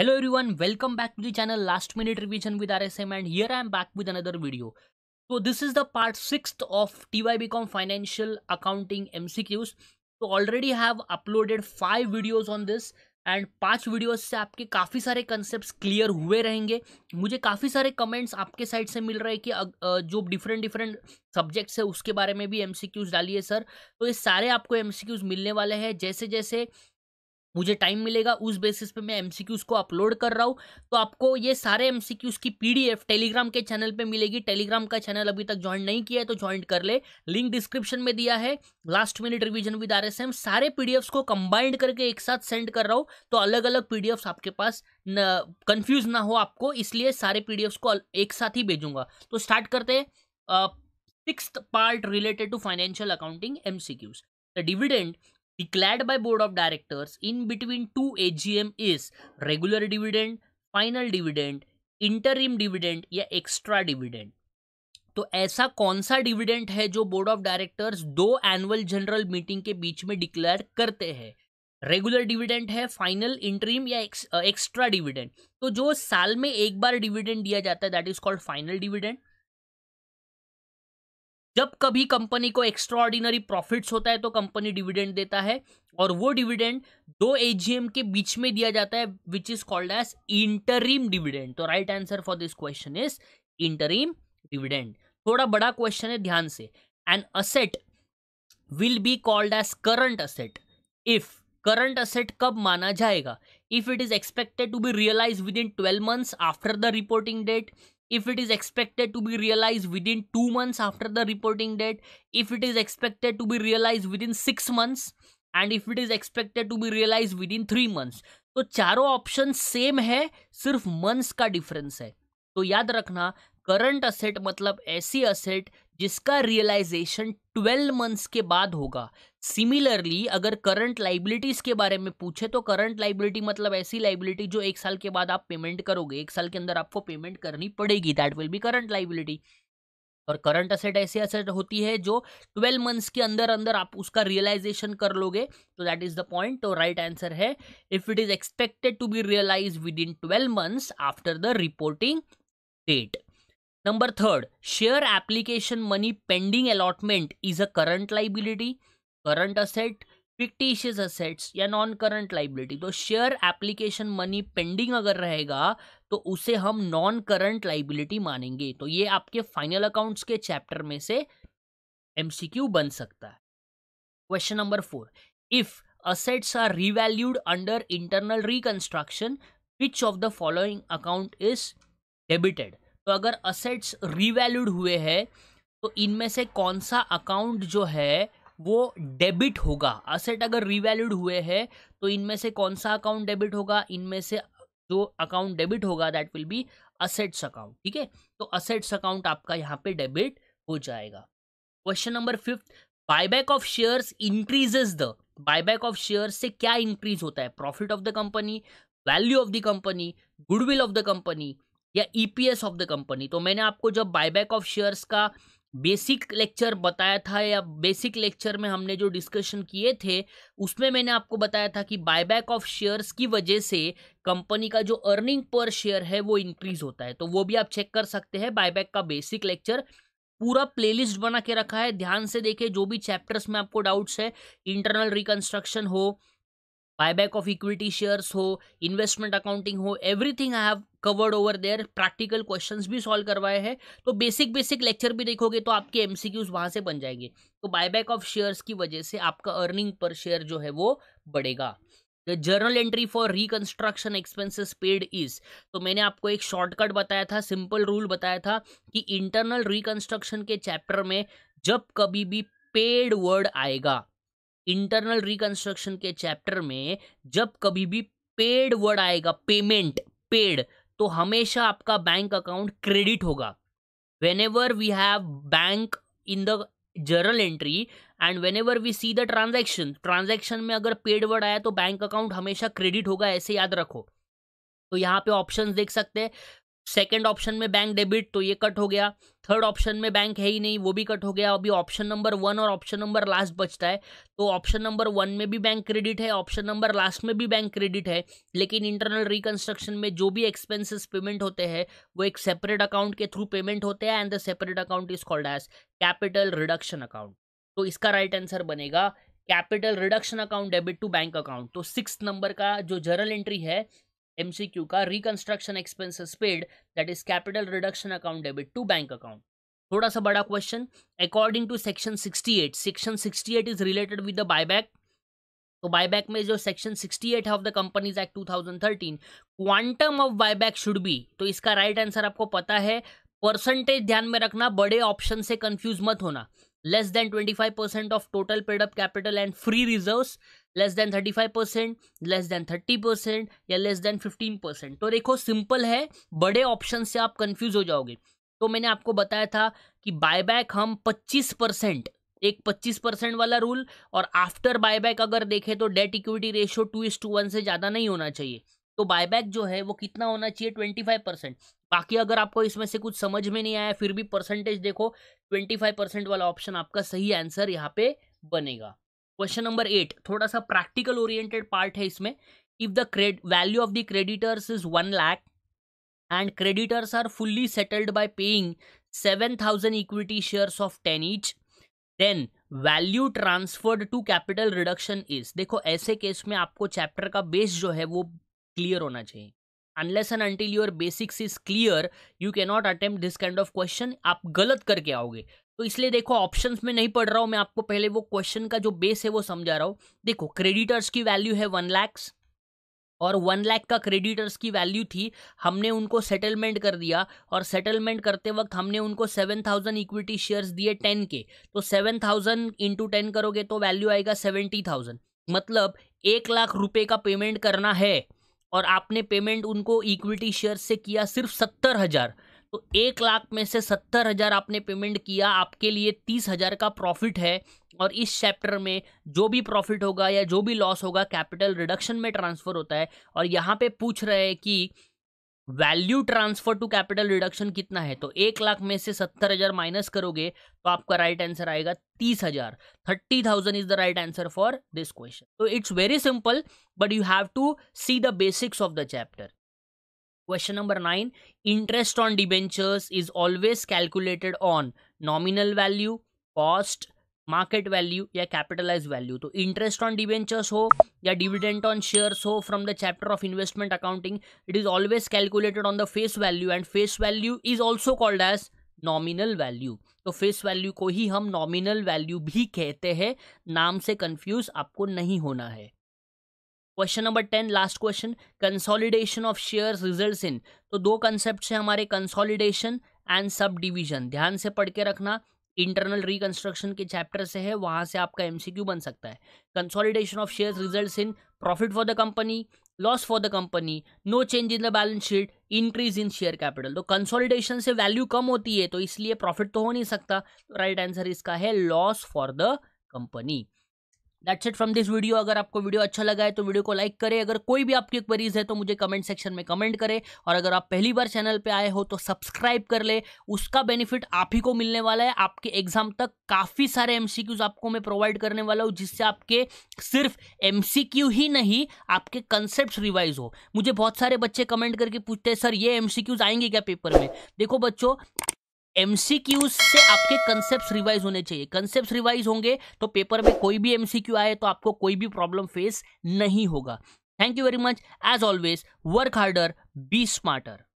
hello everyone welcome back to the channel last minute revision with RSM and here I am back with another video तो this is the part six of T Y B com financial accounting M C Qs तो already have uploaded five videos on this and पांच videos से आपके काफ़ी सारे concept clear हुए रहेंगे मुझे काफ़ी सारे कमेंट्स आपके साइड से मिल रहे हैं कि जो डिफरेंट डिफरेंट सब्जेक्ट्स है उसके बारे में भी एम सी क्यूज डालिए सर तो ये सारे आपको एम सी क्यूज मिलने वाले हैं जैसे जैसे मुझे टाइम मिलेगा उस बेसिस पे मैं एमसीक्यूज को अपलोड कर रहा हूँ तो आपको ये सारे एमसीक्यूज की पीडीएफ टेलीग्राम के चैनल पे मिलेगी टेलीग्राम का चैनल अभी तक ज्वाइन नहीं किया है तो ज्वाइन कर ले लिंक डिस्क्रिप्शन में दिया है last minute revision with R सारे पी को कंबाइंड करके एक साथ सेंड कर रहा हूँ तो अलग अलग पी आपके पास कन्फ्यूज ना हो आपको इसलिए सारे पी को एक साथ ही भेजूंगा तो स्टार्ट करते हैं six part related to financial accounting MCQs the dividend declared by board of directors in between two AGM is regular dividend, final dividend interim dividend या एक्स्ट्रा डिविडेंड तो ऐसा कौन सा डिविडेंड है जो बोर्ड ऑफ डायरेक्टर्स दो एनुअल जनरल मीटिंग के बीच में डिक्लेयर करते हैं रेगुलर डिविडेंड है फाइनल इंटरिम या एक्स्ट्रा डिविडेंड तो जो साल में एक बार डिविडेंड दिया जाता है that is called final dividend जब कभी कंपनी को एक्स्ट्राऑर्डिनरी प्रॉफिट्स होता है तो कंपनी डिविडेंड देता है और वो डिविडेंड दो एजीएम के बीच में दिया जाता है which is called as interim dividend तो right answer for this question is interim dividend थोड़ा बड़ा क्वेश्चन है ध्यान से an asset will be called as current asset if current asset कब माना जाएगा if it is expected to be realise within twelve months after the reporting date if it is expected to be realized within 2 months after the reporting date if it is expected to be realized within 6 months and if it is expected to be realise within three months तो चारों option same है सिर्फ months का difference है तो याद रखना current asset मतलब ऐसी असेट जिसका रियलाइजेशन 12 मंथ्स के बाद होगा सिमिलरली अगर करंट लाइबिलिटीज के बारे में पूछे तो करंट लाइबिलिटी मतलब ऐसी लाइबिलिटी जो एक साल के बाद आप पेमेंट करोगे एक साल के अंदर आपको पेमेंट करनी पड़ेगी that will be current liability और करंट असेट ऐसी असेट होती है जो ट्वेल्व मंथ्स के अंदर अंदर आप उसका रियलाइजेशन कर लोगे तो दैट इज द पॉइंट तो राइट आंसर है if it is expected to be realise within twelve months after the reporting date number third share application money pending allotment is a current liability current asset fictitious assets या non current liability तो share application money pending अगर रहेगा तो उसे हम non current liability मानेंगे तो ये आपके फाइनल अकाउंट्स के चैप्टर में से एमसीक्यू बन सकता है question number four if assets are revalued under internal reconstruction which of the following account is debited तो अगर असेट्स रिवैल्यूड हुए हैं तो इनमें से कौन सा अकाउंट जो है वो डेबिट होगा असेट अगर रिवैल्यूड हुए हैं तो इनमें से कौन सा अकाउंट डेबिट होगा इनमें से जो अकाउंट डेबिट होगा that will be assets account ठीक है तो असेट्स अकाउंट आपका यहाँ पे डेबिट हो जाएगा question number fifth buyback of shares increases the buyback of share से क्या इंक्रीज होता है profit of the company value of the company goodwill of the company या ईपीएस ऑफ द कंपनी तो मैंने आपको जब बायबैक ऑफ शेयर्स का बेसिक लेक्चर बताया था या बेसिक लेक्चर में हमने जो डिस्कशन किए थे उसमें मैंने आपको बताया था कि बायबैक ऑफ शेयर्स की वजह से कंपनी का जो अर्निंग पर शेयर है वो इंक्रीज होता है तो वो भी आप चेक कर सकते हैं बायबैक का बेसिक लेक्चर पूरा प्लेलिस्ट बना के रखा है ध्यान से देखें जो भी चैप्टर्स में आपको डाउट्स है इंटरनल रिकंस्ट्रक्शन हो बायबैक ऑफ इक्विटी शेयर्स हो इन्वेस्टमेंट अकाउंटिंग हो everything I have covered over there practical questions भी सॉल्व करवाए हैं तो बेसिक बेसिक लेक्चर भी देखोगे तो आपके एम सी क्यूज वहाँ से बन जाएंगे तो बायबैक ऑफ शेयर्स की वजह से आपका अर्निंग पर शेयर जो है वो बढ़ेगा the journal entry for reconstruction expenses paid is तो मैंने आपको एक शॉर्टकट बताया था सिंपल रूल बताया था कि इंटरनल रिकंस्ट्रक्शन के चैप्टर में जब कभी भी पेड वर्ड आएगा इंटरनल रिकंस्ट्रक्शन के चैप्टर में जब कभी भी पेड वर्ड आएगा पेमेंट पेड तो हमेशा आपका बैंक अकाउंट क्रेडिट होगा whenever we have bank in the journal entry and whenever we see the transaction transaction में अगर पेड वर्ड आया तो बैंक अकाउंट हमेशा क्रेडिट होगा ऐसे याद रखो तो यहाँ पे ऑप्शंस देख सकते हैं सेकेंड ऑप्शन में बैंक डेबिट तो ये कट हो गया थर्ड ऑप्शन में बैंक है ही नहीं वो भी कट हो गया अभी ऑप्शन नंबर वन और ऑप्शन नंबर लास्ट बचता है तो ऑप्शन नंबर वन में भी बैंक क्रेडिट है ऑप्शन नंबर लास्ट में भी बैंक क्रेडिट है लेकिन इंटरनल रिकन्स्ट्रक्शन में जो भी एक्सपेंसेस पेमेंट होते हैं वो एक सेपरेट अकाउंट के थ्रू पेमेंट होते हैं and the separate account is called as capital reduction account तो इसका राइट right आंसर बनेगा capital reduction account debit to bank account तो सिक्स नंबर का जो जर्नल एंट्री है एमसीक्यू का reconstruction expenses paid that is capital reduction account debit to bank account थोड़ा सा बड़ा question according to section 68 section 68 is related with the buyback तो buyback में जो सेक्शन 68 है of the companies act 2013 quantum of buyback should be तो इसका right right answer आपको पता है परसेंटेज ध्यान में रखना बड़े ऑप्शन से कंफ्यूज मत होना less than 25 of total paid up capital and free reserves less than thirty five percent less than thirty percent या लेस देन फिफ्टीन परसेंट तो देखो सिंपल है बड़े ऑप्शन से आप कंफ्यूज हो जाओगे तो मैंने आपको बताया था कि बायबैक हम पच्चीस परसेंट एक पच्चीस परसेंट वाला रूल और आफ्टर बायबैक अगर देखें तो debt equity ratio two is to one से ज़्यादा नहीं होना चाहिए तो बायबैक जो है वो कितना होना चाहिए ट्वेंटी फाइव परसेंट बाकी अगर आपको इसमें से कुछ समझ में नहीं आया फिर भी परसेंटेज देखो ट्वेंटी फाइव परसेंट वाला ऑप्शन आपका सही आंसर यहाँ पे बनेगा क्वेश्चन नंबर एट थोड़ा सा प्रैक्टिकल ओरिएंटेड पार्ट है इसमें if the cred value of the creditors is one lakh and creditors are fully settled by paying seven thousand equity shares of ten each then value transferred to capital reduction is देखो ऐसे case में आपको chapter का base जो है वो clear होना चाहिए unless and until your basics is clear you cannot attempt this kind of question आप गलत करके आओगे तो इसलिए देखो ऑप्शंस में नहीं पढ़ रहा हूँ मैं आपको पहले वो क्वेश्चन का जो बेस है वो समझा रहा हूँ देखो क्रेडिटर्स की वैल्यू है वन लैक्स और वन लाख का क्रेडिटर्स की वैल्यू थी हमने उनको सेटलमेंट कर दिया और सेटलमेंट करते वक्त हमने उनको सेवन थाउजेंड इक्विटी शेयर्स दिए टेन के तो सेवन थाउजेंड इंटू टेन करोगे तो वैल्यू आएगा सेवेंटी थाउजेंड मतलब एक लाख रुपए का पेमेंट करना है और आपने पेमेंट उनको इक्विटी शेयर से किया सिर्फ सत्तर हज़ार तो एक लाख में से सत्तर हज़ार आपने पेमेंट किया आपके लिए तीस हज़ार का प्रॉफिट है और इस चैप्टर में जो भी प्रॉफिट होगा या जो भी लॉस होगा कैपिटल रिडक्शन में ट्रांसफ़र होता है और यहाँ पे पूछ रहे हैं कि value transfer to capital reduction कितना है तो एक लाख में से सत्तर हजार माइनस करोगे तो आपका राइट right आंसर आएगा तीस हजार thirty thousand is the right answer for this question तो it's very simple but you have to see the basics of the chapter question number nine interest on debentures is always calculated on nominal value cost market value या capitalise value तो interest on debentures हो या dividend on shares हो from the chapter of investment accounting it is always calculated on the face value and face value is also called as nominal value तो face value को ही हम nominal value भी कहते हैं नाम से कंफ्यूज आपको नहीं होना है question number ten last question consolidation of shares results in तो दो कंसेप्ट है हमारे कंसोलिडेशन एंड सब डिवीजन ध्यान से पढ़ के रखना इंटरनल रिकंस्ट्रक्शन के चैप्टर से है वहां से आपका एमसीक्यू बन सकता है consolidation of shares results in profit for the company loss for the company no change in the balance sheet increase in share capital तो कंसोलिडेशन से वैल्यू कम होती है तो इसलिए प्रॉफिट तो हो नहीं सकता राइट तो आंसर इसका है loss for the company that's it from this video अगर आपको वीडियो अच्छा लगा है तो वीडियो को लाइक करें अगर कोई भी आपकी क्वेरीज है तो मुझे कमेंट सेक्शन में कमेंट करें और अगर आप पहली बार चैनल पे आए हो तो सब्सक्राइब कर ले उसका बेनिफिट आप ही को मिलने वाला है आपके एग्जाम तक काफ़ी सारे एम आपको मैं प्रोवाइड करने वाला हूँ जिससे आपके सिर्फ एम ही नहीं आपके कंसेप्ट रिवाइज हो मुझे बहुत सारे बच्चे कमेंट करके पूछते हैं सर ये एम आएंगे क्या पेपर में देखो बच्चों एमसीक्यू से आपके कंसेप्ट रिवाइज होने चाहिए कंसेप्ट रिवाइज होंगे तो पेपर में कोई भी एमसीक्यू आए तो आपको कोई भी प्रॉब्लम फेस नहीं होगा thank you very much as always work harder be smarter